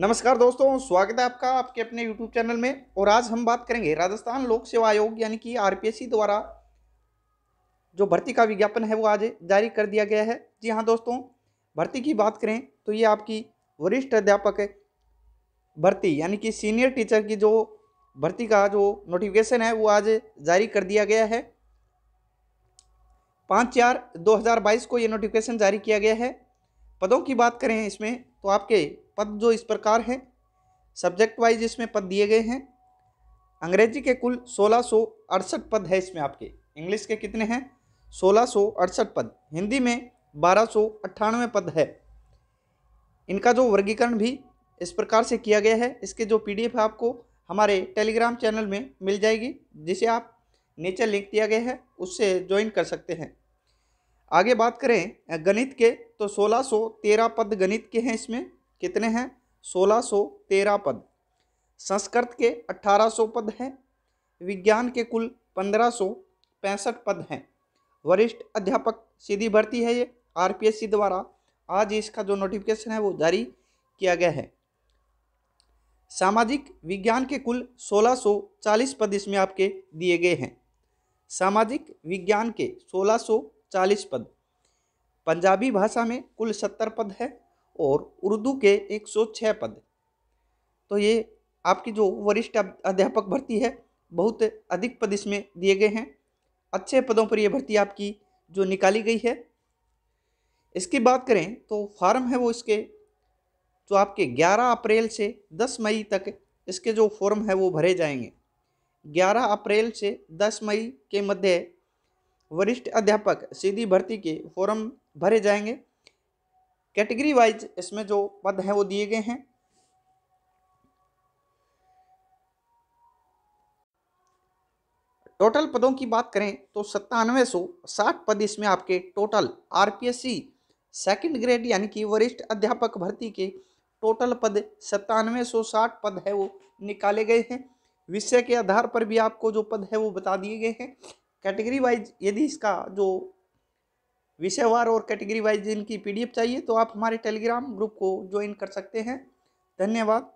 नमस्कार दोस्तों स्वागत है आपका आपके अपने यूट्यूब चैनल में और आज हम बात करेंगे राजस्थान लोक सेवा आयोग यानी कि आर द्वारा जो भर्ती का विज्ञापन है वो आज जारी कर दिया गया है जी हाँ दोस्तों भर्ती की बात करें तो ये आपकी वरिष्ठ अध्यापक भर्ती यानी कि सीनियर टीचर की जो भर्ती का जो नोटिफिकेशन है वो आज जारी कर दिया गया है पाँच चार 2022 को ये नोटिफिकेशन जारी किया गया है पदों की बात करें इसमें तो आपके पद जो इस प्रकार हैं सब्जेक्ट वाइज इसमें पद दिए गए हैं अंग्रेजी के कुल सोलह सौ अड़सठ पद है इसमें आपके इंग्लिश के कितने हैं सोलह सौ अड़सठ पद हिंदी में बारह सौ अट्ठानवे पद है इनका जो वर्गीकरण भी इस प्रकार से किया गया है इसके जो पीडीएफ आपको हमारे टेलीग्राम चैनल में मिल जाएगी जिसे आप नीचे लिंक दिया गया है उससे ज्वाइन कर सकते हैं आगे बात करें गणित के तो 1613 पद गणित के हैं इसमें कितने हैं सोलह सौ तेरह पद संस्कृत के अठारह सौ पद हैं विज्ञान के कुल पंद्रह सौ पैंसठ पद हैं वरिष्ठ अध्यापक सीधी भर्ती है ये आरपीएससी द्वारा आज इसका जो नोटिफिकेशन है वो जारी किया गया है सामाजिक विज्ञान के कुल 1640 पद इसमें आपके दिए गए हैं सामाजिक विज्ञान के 1640 पद पंजाबी भाषा में कुल 70 पद है और उर्दू के 106 पद तो ये आपकी जो वरिष्ठ अध्यापक भर्ती है बहुत अधिक पद इसमें दिए गए हैं अच्छे पदों पर ये भर्ती आपकी जो निकाली गई है इसकी बात करें तो फार्म है वो इसके जो आपके 11 अप्रैल से 10 मई तक इसके जो फॉर्म है वो भरे जाएंगे 11 अप्रैल से 10 मई के मध्य वरिष्ठ अध्यापक सीधी भर्ती के फॉर्म भरे जाएंगे कैटेगरी वाइज इसमें जो पद हैं वो दिए गए हैं टोटल पदों की बात करें तो सत्तानवे सौ साठ पद इसमें आपके टोटल आरपीएससी सेकंड ग्रेड यानी कि वरिष्ठ अध्यापक भर्ती के टोटल पद सत्तानवे सौ साठ पद है वो निकाले गए हैं विषय के आधार पर भी आपको जो पद है वो बता दिए गए हैं कैटेगरी वाइज यदि इसका जो विषयवार और कैटेगरी वाइज इनकी पीडीएफ चाहिए तो आप हमारे टेलीग्राम ग्रुप को ज्वाइन कर सकते हैं धन्यवाद